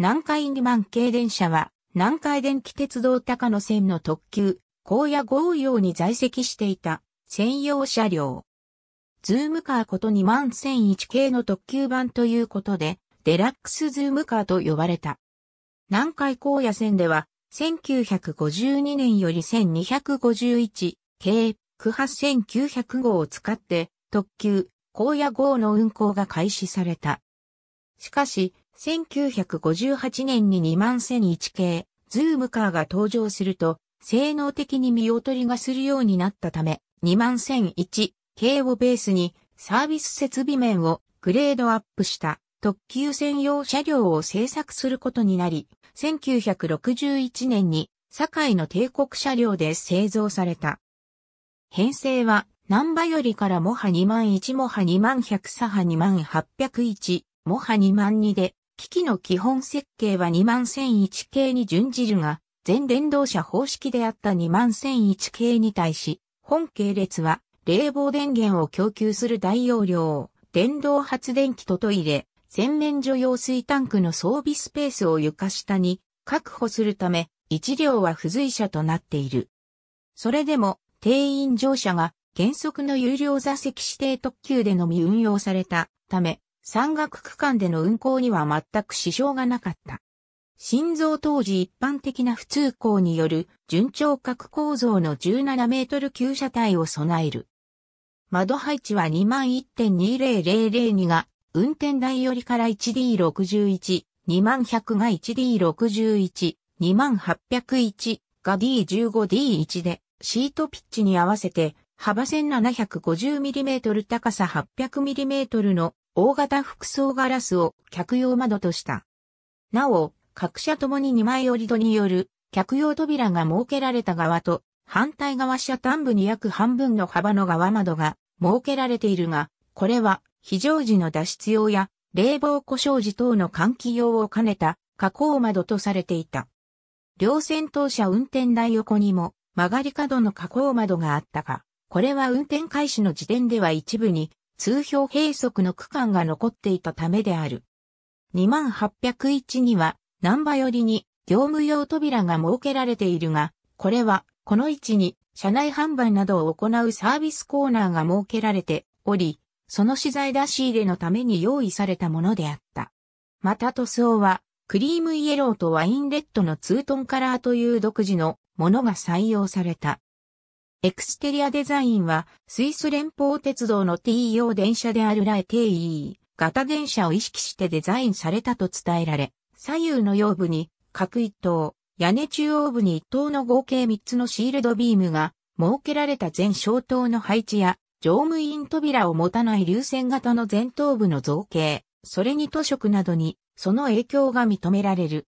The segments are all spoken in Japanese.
南海リマン系電車は、南海電気鉄道高野線の特急、高野豪用に在籍していた専用車両。ズームカーこと2万1001系の特急版ということで、デラックスズームカーと呼ばれた。南海高野線では、1952年より1251系区8900号を使って特急高野号の運行が開始された。しかし、1958年に2万千1系、ズームカーが登場すると、性能的に見劣りがするようになったため、2万1001系をベースにサービス設備面をグレードアップした特急専用車両を製作することになり、1961年に堺の帝国車両で製造された。編成は、南波よりからモハ2万1モハ2万100サハ2万801モハ2万2で、機器の基本設計は21001系に準じるが、全電動車方式であった21001系に対し、本系列は冷房電源を供給する大容量、電動発電機とトイレ、洗面所用水タンクの装備スペースを床下に確保するため、1両は付随車となっている。それでも、定員乗車が原則の有料座席指定特急でのみ運用されたため、山岳区間での運行には全く支障がなかった。心臓当時一般的な普通鋼による順調角構造の17メートル級車体を備える。窓配置は21.20002が運転台よりから 1D61、2100が 1D61、2801が D15D1 でシートピッチに合わせて幅 1750mm 高さ 800mm の大型複装ガラスを客用窓とした。なお、各社ともに2枚折り戸による客用扉が設けられた側と、反対側車端部に約半分の幅の側窓が設けられているが、これは非常時の脱出用や冷房故障時等の換気用を兼ねた加工窓とされていた。両先頭車運転台横にも曲がり角の加工窓があったが、これは運転開始の時点では一部に通標閉塞の区間が残っていたためである。2801には、南波寄りに業務用扉が設けられているが、これは、この位置に、車内販売などを行うサービスコーナーが設けられており、その資材出し入れのために用意されたものであった。また塗装は、クリームイエローとワインレッドのツートンカラーという独自のものが採用された。エクステリアデザインは、スイス連邦鉄道の T o 電車であるラエ TE 型電車を意識してデザインされたと伝えられ、左右の腰部に各一頭、屋根中央部に一頭の合計3つのシールドビームが設けられた全小塔の配置や、乗務員扉を持たない流線型の前頭部の造形、それに塗色などに、その影響が認められる。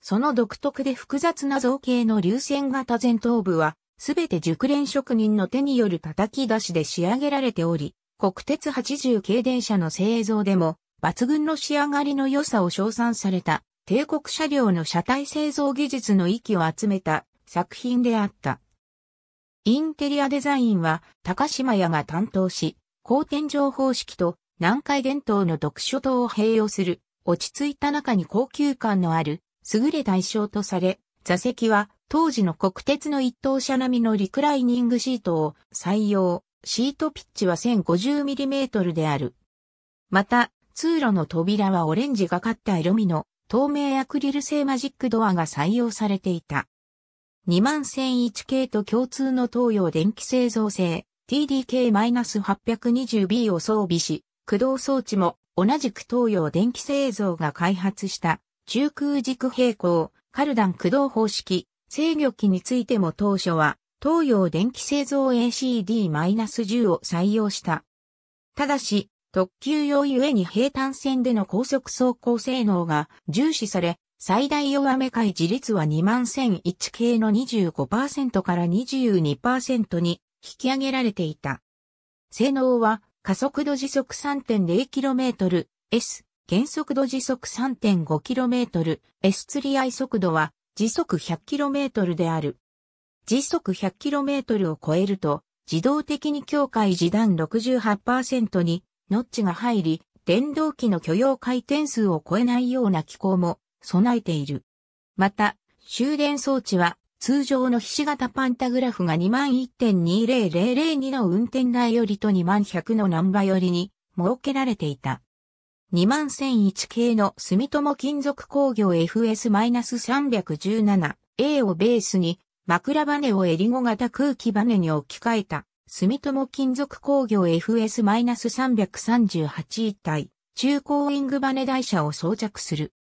その独特で複雑な造形の流線型前頭部は、すべて熟練職人の手による叩き出しで仕上げられており、国鉄80系電車の製造でも、抜群の仕上がりの良さを称賛された、帝国車両の車体製造技術の域を集めた作品であった。インテリアデザインは高島屋が担当し、高天井方式と南海伝統の読書灯を併用する、落ち着いた中に高級感のある、優れた衣装とされ、座席は当時の国鉄の一等車並みのリクライニングシートを採用、シートピッチは 1050mm である。また、通路の扉はオレンジがかった色味の透明アクリル製マジックドアが採用されていた。2万1001系と共通の東洋電気製造製 TDK-820B を装備し、駆動装置も同じく東洋電気製造が開発した中空軸平行カルダン駆動方式制御機についても当初は、東洋電気製造 ACD-10 を採用した。ただし、特急用ゆえに平坦線での高速走行性能が重視され、最大弱め開示率は2万1001系の25%から22%に引き上げられていた。性能は加速度時速 3.0km、S、減速度時速 3.5km、s 釣り合い速度は時速 100km である。時速 100km を超えると、自動的に境界時段68%にノッチが入り、電動機の許容回転数を超えないような機構も備えている。また、終電装置は通常のひし形パンタグラフが21.20002の運転台よりと2100のナンバよりに設けられていた。21001系の住友金属工業 FS-317A をベースに枕バネをエリゴ型空気バネに置き換えた住友金属工業 FS-338 体中高ウィングバネ台車を装着する。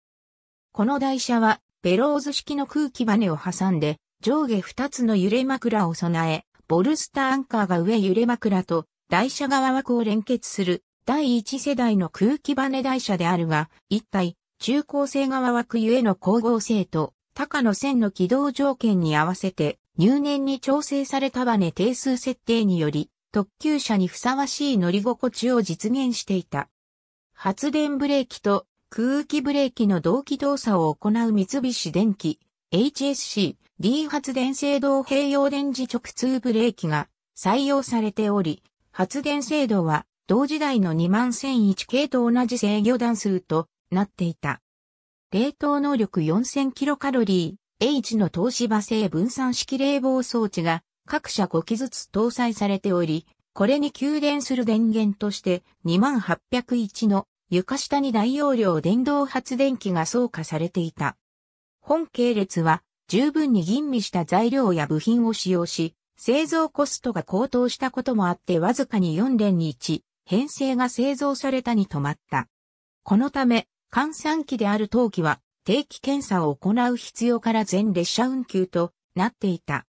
この台車はベローズ式の空気バネを挟んで上下2つの揺れ枕を備え、ボルスターアンカーが上揺れ枕と台車側枠を連結する第一世代の空気バネ台車であるが、一体、中高生側枠ゆえの光合成と、高の線の軌道条件に合わせて、入念に調整されたバネ定数設定により、特急車にふさわしい乗り心地を実現していた。発電ブレーキと空気ブレーキの同期動作を行う三菱電機 HSC-D 発電制動併用電磁直通ブレーキが採用されており、発電制度は同時代の2万1001系と同じ制御段数となっていた。冷凍能力4 0 0 0カロリー、H の東芝製分散式冷房装置が各社5機ずつ搭載されており、これに給電する電源として2801の床下に大容量電動発電機が装加されていた。本系列は十分に吟味した材料や部品を使用し、製造コストが高騰したこともあってわずかに4連に1編成が製造されたに止まった。このため、換算機である陶器は定期検査を行う必要から全列車運休となっていた。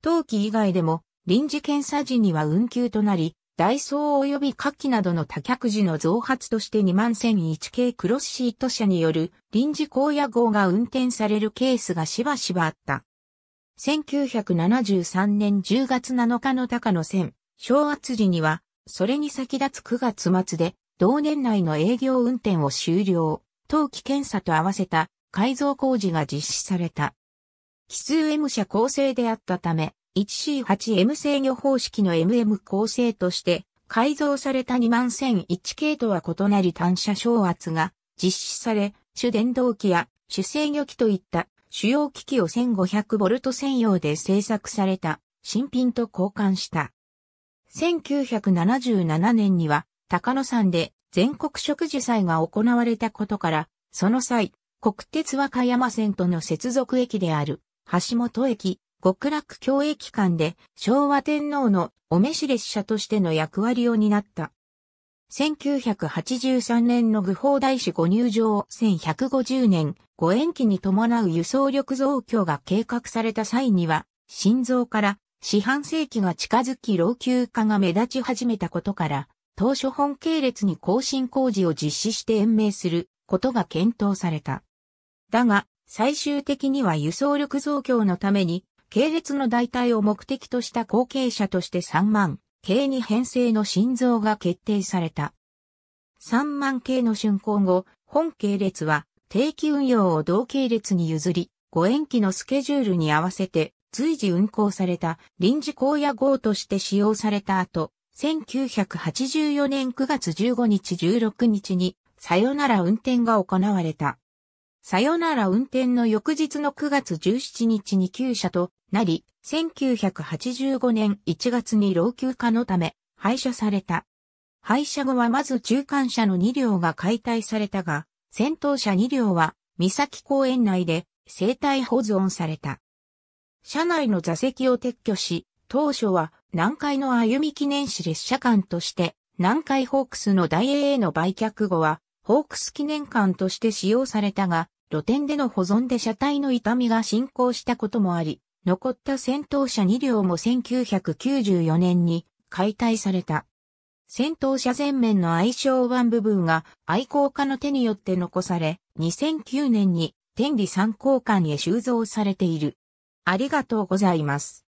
陶器以外でも臨時検査時には運休となり、ダイソー及び夏季などの多客時の増発として2万1001系クロスシート車による臨時荒野号が運転されるケースがしばしばあった。1973年10月7日の高野線、昭圧時にはそれに先立つ9月末で、同年内の営業運転を終了、冬季検査と合わせた改造工事が実施された。奇数 M 社構成であったため、1C8M 制御方式の MM 構成として、改造された21001系とは異なり単車昇圧が実施され、主電動機や主制御機といった主要機器を 1500V 専用で製作された新品と交換した。1977年には高野山で全国植樹祭が行われたことから、その際、国鉄和歌山線との接続駅である橋本駅、極楽共駅間で昭和天皇のお召し列車としての役割を担った。1983年の愚法大使ご入場1150年、ご延期に伴う輸送力増強が計画された際には、心臓から四半世紀が近づき老朽化が目立ち始めたことから、当初本系列に更新工事を実施して延命することが検討された。だが、最終的には輸送力増強のために、系列の代替を目的とした後継者として3万系に編成の心臓が決定された。3万系の竣工後、本系列は定期運用を同系列に譲り、ご延期のスケジュールに合わせて随時運行された臨時荒野号として使用された後、1984年9月15日16日に、さよなら運転が行われた。さよなら運転の翌日の9月17日に旧車となり、1985年1月に老朽化のため、廃車された。廃車後はまず中間車の2両が解体されたが、先頭車2両は、三崎公園内で生体保存された。車内の座席を撤去し、当初は南海の歩み記念誌列車館として、南海ホークスの大英への売却後は、ホークス記念館として使用されたが、露店での保存で車体の痛みが進行したこともあり、残った戦闘車2両も1994年に解体された。戦闘車前面の愛称腕部分が愛好家の手によって残され、2009年に天理参考館へ収蔵されている。ありがとうございます。